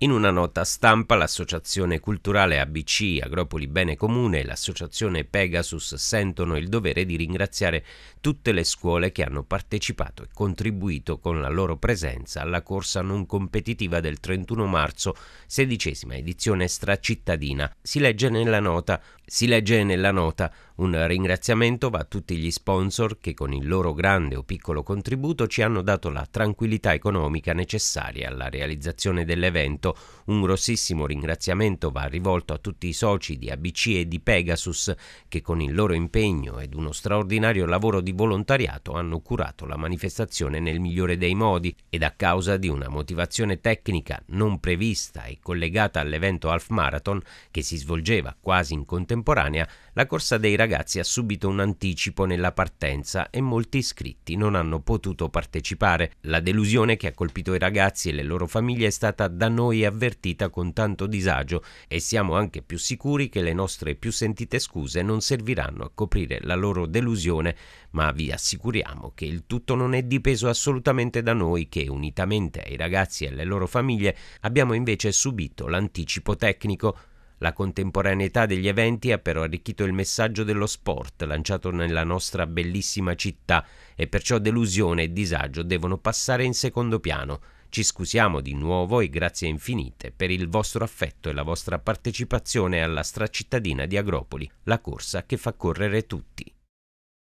In una nota stampa l'Associazione Culturale ABC Agropoli Bene Comune e l'Associazione Pegasus sentono il dovere di ringraziare tutte le scuole che hanno partecipato e contribuito con la loro presenza alla corsa non competitiva del 31 marzo, sedicesima edizione stracittadina. Si legge nella nota, si legge nella nota un ringraziamento va a tutti gli sponsor che con il loro grande o piccolo contributo ci hanno dato la tranquillità economica necessaria alla realizzazione dell'evento evento. Un grossissimo ringraziamento va rivolto a tutti i soci di ABC e di Pegasus che con il loro impegno ed uno straordinario lavoro di volontariato hanno curato la manifestazione nel migliore dei modi ed a causa di una motivazione tecnica non prevista e collegata all'evento Half Marathon che si svolgeva quasi in contemporanea, la corsa dei ragazzi ha subito un anticipo nella partenza e molti iscritti non hanno potuto partecipare. La delusione che ha colpito i ragazzi e le loro famiglie è stata da noi poi avvertita con tanto disagio e siamo anche più sicuri che le nostre più sentite scuse non serviranno a coprire la loro delusione, ma vi assicuriamo che il tutto non è dipeso assolutamente da noi che, unitamente ai ragazzi e alle loro famiglie, abbiamo invece subito l'anticipo tecnico. La contemporaneità degli eventi ha però arricchito il messaggio dello sport lanciato nella nostra bellissima città e perciò delusione e disagio devono passare in secondo piano. Ci scusiamo di nuovo e grazie infinite per il vostro affetto e la vostra partecipazione alla stracittadina di Agropoli, la corsa che fa correre tutti.